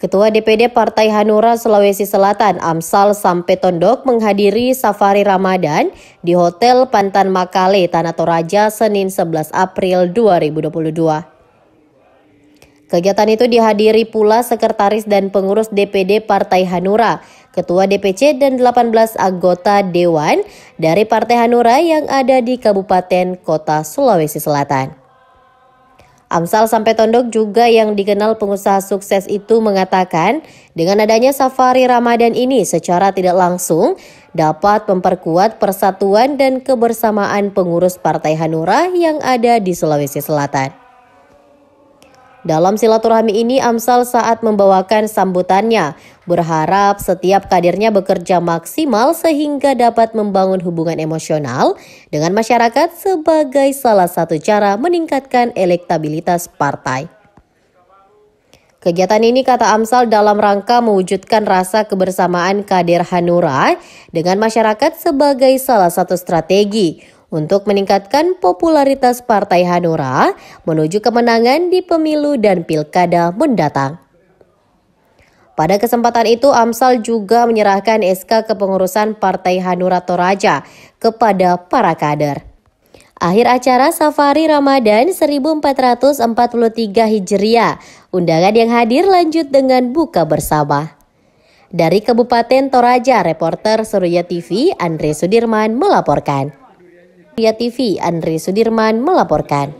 Ketua DPD Partai Hanura Sulawesi Selatan Amsal Sampetondok menghadiri safari Ramadan di Hotel Pantan Makale, Tanah Toraja, Senin 11 April 2022. Kegiatan itu dihadiri pula Sekretaris dan Pengurus DPD Partai Hanura, Ketua DPC dan 18 anggota Dewan dari Partai Hanura yang ada di Kabupaten Kota Sulawesi Selatan. Amsal Sampai Tondok juga yang dikenal pengusaha sukses itu mengatakan dengan adanya safari Ramadan ini secara tidak langsung dapat memperkuat persatuan dan kebersamaan pengurus Partai Hanura yang ada di Sulawesi Selatan. Dalam silaturahmi ini, Amsal saat membawakan sambutannya berharap setiap kadernya bekerja maksimal sehingga dapat membangun hubungan emosional dengan masyarakat sebagai salah satu cara meningkatkan elektabilitas partai. Kegiatan ini kata Amsal dalam rangka mewujudkan rasa kebersamaan kader Hanura dengan masyarakat sebagai salah satu strategi untuk meningkatkan popularitas Partai Hanura menuju kemenangan di pemilu dan pilkada mendatang. Pada kesempatan itu, Amsal juga menyerahkan SK kepengurusan Partai Hanura Toraja kepada para kader. Akhir acara Safari Ramadan 1443 Hijriah, undangan yang hadir lanjut dengan buka bersama. Dari Kabupaten Toraja, reporter Surya TV Andre Sudirman melaporkan. Ria TV, Andri Sudirman melaporkan.